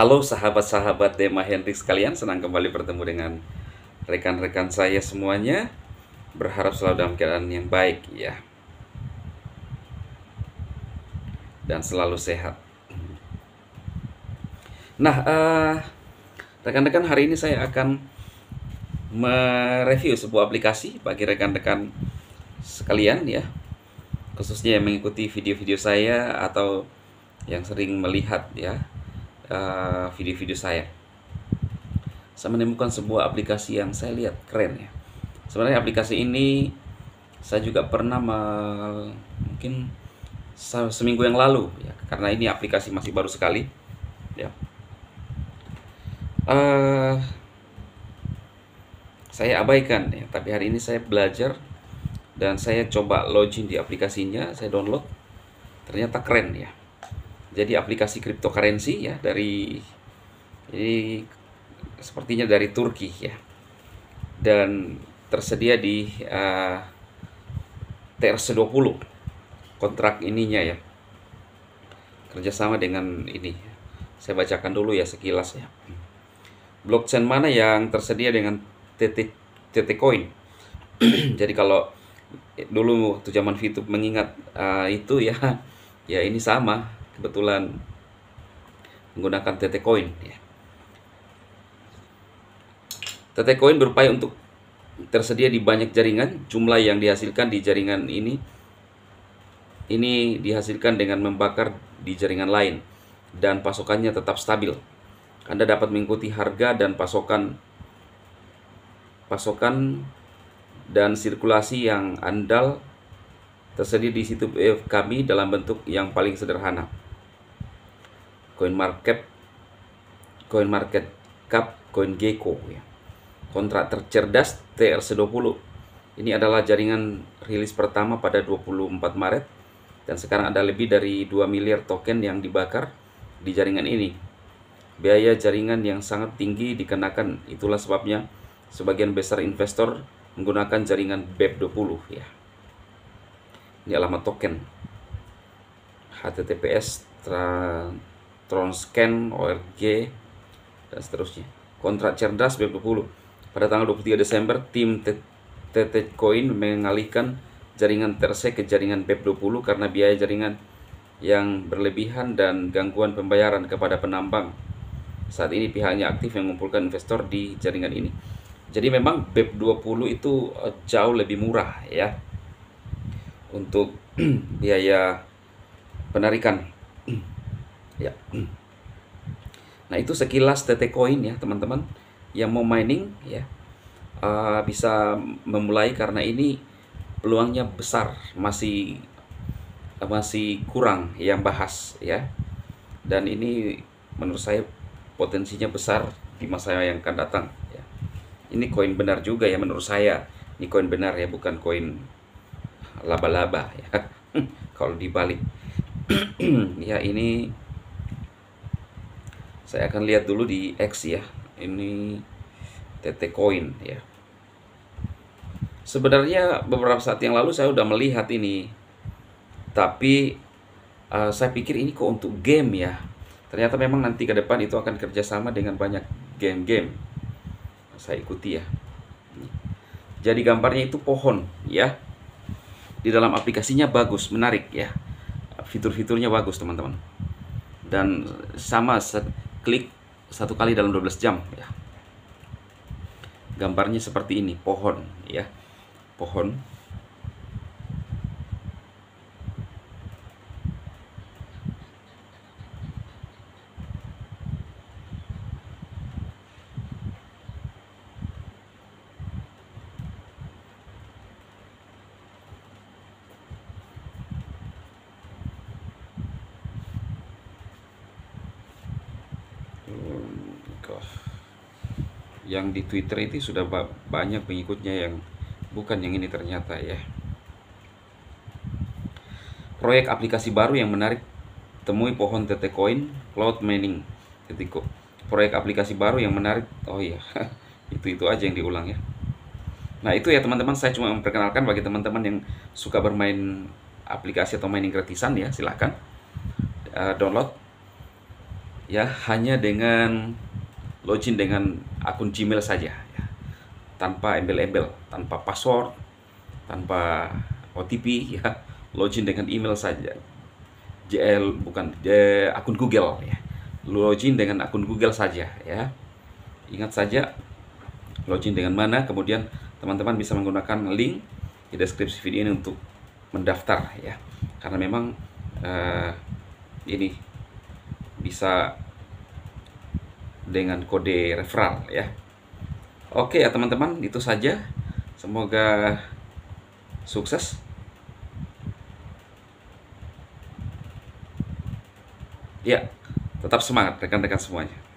Halo sahabat-sahabat Dema Hendrik sekalian, senang kembali bertemu dengan rekan-rekan saya semuanya. Berharap selalu dalam keadaan yang baik ya. Dan selalu sehat. Nah, rekan eh, rekan-rekan hari ini saya akan mereview sebuah aplikasi bagi rekan-rekan sekalian ya. Khususnya yang mengikuti video-video saya atau yang sering melihat ya Eh, video-video uh, saya. Saya menemukan sebuah aplikasi yang saya lihat keren ya. Sebenarnya aplikasi ini saya juga pernah mungkin seminggu yang lalu ya karena ini aplikasi masih baru sekali ya uh, saya abaikan ya tapi hari ini saya belajar dan saya coba login di aplikasinya saya download ternyata keren ya jadi aplikasi cryptocurrency ya dari ini sepertinya dari Turki ya dan tersedia di eh, uh, TRC20 kontrak ininya ya kerjasama dengan ini saya bacakan dulu ya sekilas ya blockchain mana yang tersedia dengan TT TT coin jadi kalau dulu waktu zaman fitup mengingat uh, itu ya ya ini sama kebetulan menggunakan TT Coin ya. TT Coin berupaya untuk tersedia di banyak jaringan. Jumlah yang dihasilkan di jaringan ini ini dihasilkan dengan membakar di jaringan lain dan pasokannya tetap stabil. Anda dapat mengikuti harga dan pasokan pasokan dan sirkulasi yang andal tersedia di situ kami dalam bentuk yang paling sederhana coin market coin market cap coin gecko ya kontrak tercerdas trc 20 ini adalah jaringan rilis pertama pada 24 Maret dan sekarang ada lebih dari 2 miliar token yang dibakar di jaringan ini biaya jaringan yang sangat tinggi dikenakan itulah sebabnya sebagian besar investor menggunakan jaringan BEP20 ya ini alamat token https trans scan ORG, dan seterusnya. Kontrak cerdas B20. Pada tanggal 23 Desember, tim TT Coin mengalihkan jaringan Terse ke jaringan b 20 karena biaya jaringan yang berlebihan dan gangguan pembayaran kepada penambang. Saat ini pihaknya aktif yang mengumpulkan investor di jaringan ini. Jadi memang b 20 itu eh, jauh lebih murah ya untuk biaya penarikan. ya nah itu sekilas TT Coin ya teman-teman yang mau mining ya uh, bisa memulai karena ini peluangnya besar masih masih kurang yang bahas ya dan ini menurut saya potensinya besar di masa yang akan datang ya. ini koin benar juga ya menurut saya ini koin benar ya bukan koin laba-laba ya kalau dibalik ya ini saya akan lihat dulu di X ya ini TT Coin ya sebenarnya beberapa saat yang lalu saya sudah melihat ini tapi uh, saya pikir ini kok untuk game ya ternyata memang nanti ke depan itu akan kerjasama dengan banyak game-game saya ikuti ya jadi gambarnya itu pohon ya di dalam aplikasinya bagus menarik ya fitur-fiturnya bagus teman-teman dan sama klik satu kali dalam 12 jam ya. Gambarnya seperti ini, pohon ya. Pohon yang di Twitter itu sudah banyak pengikutnya yang bukan yang ini ternyata ya. Proyek aplikasi baru yang menarik temui pohon TT coin cloud mining titik proyek aplikasi baru yang menarik oh iya itu itu aja yang diulang ya nah itu ya teman-teman saya cuma memperkenalkan bagi teman-teman yang suka bermain aplikasi atau mining gratisan ya silahkan uh, eh, download ya hanya dengan login dengan akun Gmail saja ya. tanpa embel-embel tanpa password tanpa OTP ya login dengan email saja JL bukan J, akun Google ya login dengan akun Google saja ya ingat saja login dengan mana kemudian teman-teman bisa menggunakan link di deskripsi video ini untuk mendaftar ya karena memang uh, ini bisa dengan kode referral ya. Oke ya teman-teman, itu saja. Semoga sukses. Ya, tetap semangat rekan-rekan semuanya.